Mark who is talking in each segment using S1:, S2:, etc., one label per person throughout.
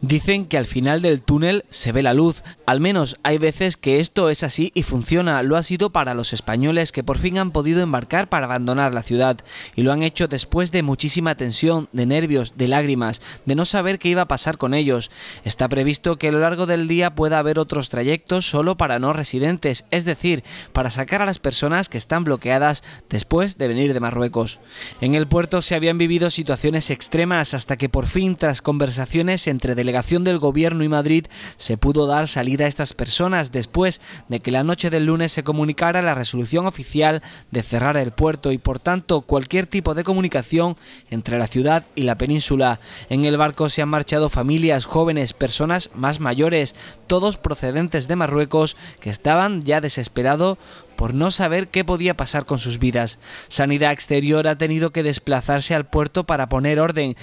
S1: Dicen que al final del túnel se ve la luz, al menos hay veces que esto es así y funciona, lo ha sido para los españoles que por fin han podido embarcar para abandonar la ciudad y lo han hecho después de muchísima tensión, de nervios, de lágrimas, de no saber qué iba a pasar con ellos. Está previsto que a lo largo del día pueda haber otros trayectos solo para no residentes, es decir, para sacar a las personas que están bloqueadas después de venir de Marruecos. En el puerto se habían vivido situaciones extremas hasta que por fin tras conversaciones entre delegación del gobierno y Madrid se pudo dar salida a estas personas después de que la noche del lunes se comunicara la resolución oficial de cerrar el puerto y por tanto cualquier tipo de comunicación entre la ciudad y la península. En el barco se han marchado familias, jóvenes, personas más mayores, todos procedentes de Marruecos que estaban ya desesperados por no saber qué podía pasar con sus vidas. Sanidad Exterior ha tenido que desplazarse al puerto para poner orden,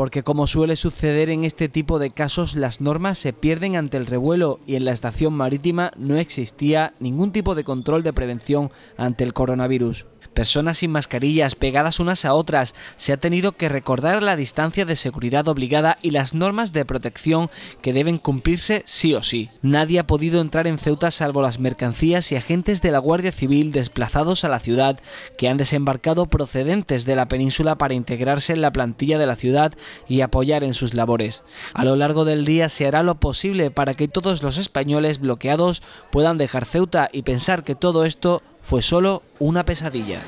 S1: porque como suele suceder en este tipo de casos, las normas se pierden ante el revuelo y en la estación marítima no existía ningún tipo de control de prevención ante el coronavirus. Personas sin mascarillas, pegadas unas a otras, se ha tenido que recordar la distancia de seguridad obligada y las normas de protección que deben cumplirse sí o sí. Nadie ha podido entrar en Ceuta salvo las mercancías y agentes de la Guardia Civil desplazados a la ciudad, que han desembarcado procedentes de la península para integrarse en la plantilla de la ciudad y apoyar en sus labores. A lo largo del día se hará lo posible para que todos los españoles bloqueados puedan dejar Ceuta y pensar que todo esto fue solo una pesadilla.